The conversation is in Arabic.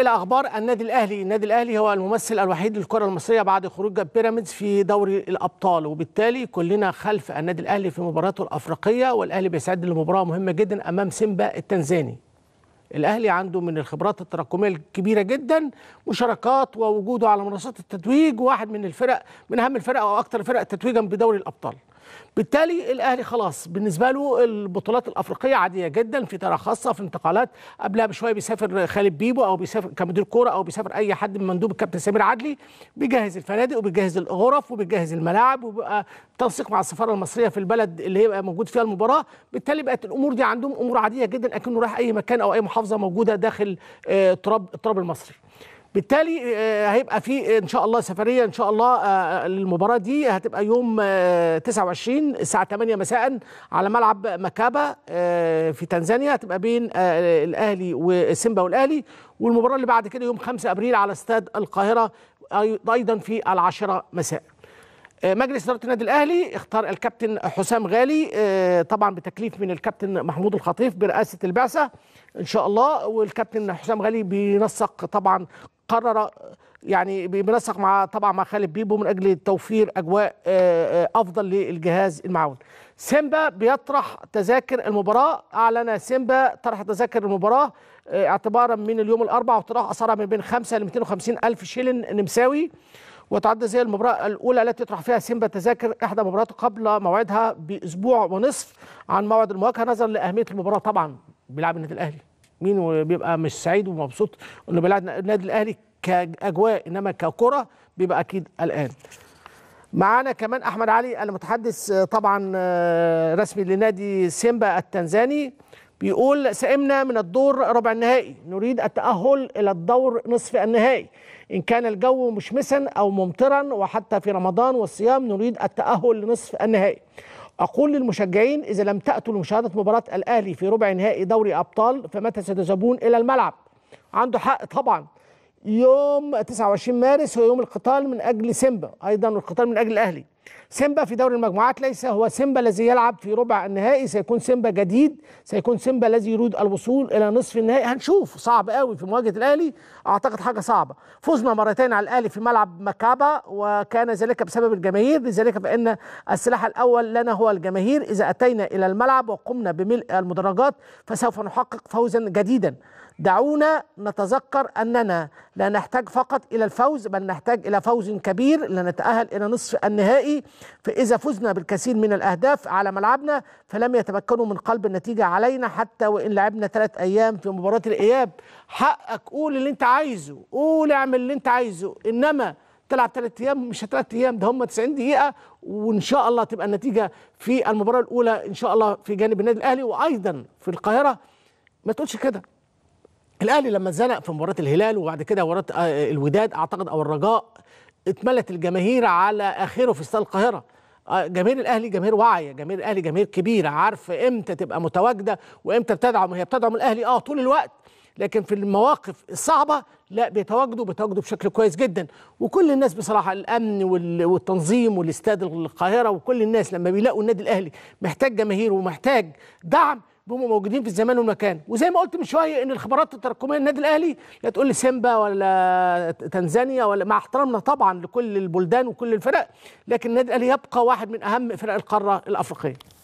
الى اخبار النادي الاهلي، النادي الاهلي هو الممثل الوحيد للكره المصريه بعد خروج بيراميدز في دوري الابطال وبالتالي كلنا خلف النادي الاهلي في مباراته الافريقيه والاهلي بيستعد لمباراه مهمه جدا امام سيمبا التنزاني. الاهلي عنده من الخبرات التراكميه الكبيره جدا مشاركات ووجوده على منصات التتويج واحد من الفرق من اهم الفرق او اكثر الفرق تتويجا بدوري الابطال. بالتالي الاهلي خلاص بالنسبه له البطولات الافريقيه عاديه جدا في طريقه خاصه في انتقالات قبلها بشويه بيسافر خالد بيبو او بيسافر كمدير كوره او بيسافر اي حد من مندوب الكابتن سمير عدلي بيجهز الفنادق وبيجهز الغرف وبيجهز الملاعب وبيبقى تنسيق مع السفاره المصريه في البلد اللي هيبقى موجود فيها المباراه بالتالي بقت الامور دي عندهم امور عاديه جدا اكنه رايح اي مكان او اي محافظه موجوده داخل التراب آه، التراب المصري بالتالي آه، هيبقى في ان شاء الله سفريه ان شاء الله المباراه آه، آه، دي هتبقى يوم 29 الساعه 8 مساء على ملعب مكابا في تنزانيا هتبقى بين الاهلي وسيمبا والاهلي والمباراه اللي بعد كده يوم 5 ابريل على استاد القاهره ايضا في العاشرة مساء مجلس اداره النادي الاهلي اختار الكابتن حسام غالي طبعا بتكليف من الكابتن محمود الخطيف برئاسه البعثه ان شاء الله والكابتن حسام غالي بينسق طبعا قرر يعني بينسق مع طبعا مع خالد بيبو من اجل توفير اجواء آه، آه، افضل للجهاز المعاون. سيمبا بيطرح تذاكر المباراه اعلن سيمبا طرح تذاكر المباراه آه، اعتبارا من اليوم الاربعاء وطرح اسعارها من بين 5 ل 250 الف شيلن نمساوي وتعد زي المباراه الاولى التي يطرح فيها سيمبا تذاكر احدى مباراته قبل موعدها باسبوع ونصف عن موعد المواجهه نظرا لاهميه المباراه طبعا بيلعب النادي الاهلي. مين وبيبقى مش سعيد ومبسوط انه بيلعب النادي الاهلي كاجواء انما ككره بيبقى اكيد الان معانا كمان احمد علي المتحدث طبعا رسمي لنادي سيمبا التنزاني بيقول سئمنا من الدور ربع النهائي نريد التأهل إلى الدور نصف النهائي إن كان الجو مشمسا أو ممطرا وحتى في رمضان والصيام نريد التأهل لنصف النهائي أقول للمشجعين إذا لم تأتوا لمشاهدة مباراة الأهلي في ربع نهائي دوري أبطال فمتى ستذهبون إلى الملعب؟ عنده حق طبعا يوم 29 مارس هو يوم القتال من أجل سيمبا أيضا القتال من أجل الأهلي سيمبا في دوري المجموعات ليس هو سيمبا الذي يلعب في ربع النهائي سيكون سيمبا جديد سيكون سيمبا الذي يريد الوصول الى نصف النهائي هنشوف صعب قوي في مواجهه الاهلي اعتقد حاجه صعبه فزنا مرتين على الاهلي في ملعب مكابا وكان ذلك بسبب الجماهير لذلك فان السلاح الاول لنا هو الجماهير اذا اتينا الى الملعب وقمنا بملء المدرجات فسوف نحقق فوزا جديدا دعونا نتذكر اننا لا نحتاج فقط الى الفوز بل نحتاج الى فوز كبير لنتاهل الى نصف النهائي فإذا فزنا بالكثير من الأهداف على ملعبنا فلم يتمكنوا من قلب النتيجة علينا حتى وإن لعبنا ثلاث أيام في مباراة الإياب حقك قول اللي أنت عايزه قول اعمل اللي أنت عايزه إنما تلعب ثلاث ايام مش ثلاث ايام ده هم 90 دقيقه وان شاء الله تبقى النتيجه في المباراه الاولى ان شاء الله في جانب النادي الاهلي وايضا في القاهره ما تقولش كده الاهلي لما اتزنق في مباراه الهلال وبعد كده مباراه الوداد اعتقد او الرجاء اتملت الجماهير على اخره في استاد القاهره آه، جماهير الاهلي جماهير واعيه جماهير الاهلي جماهير كبيره عارفه امتى تبقى متواجده وامتى بتدعم هي بتدعم الاهلي اه طول الوقت لكن في المواقف الصعبه لا بيتواجدوا بيتواجدوا بشكل كويس جدا وكل الناس بصراحه الامن والتنظيم والاستاد القاهره وكل الناس لما بيلاقوا النادي الاهلي محتاج جماهير ومحتاج دعم بيبقوا موجودين في الزمان والمكان وزي ما قلت من شويه ان الخبرات التراكميه النادي الاهلي لا تقول لي سيمبا ولا تنزانيا ولا مع احترامنا طبعا لكل البلدان وكل الفرق لكن النادي الاهلي يبقى واحد من اهم فرق القاره الافريقيه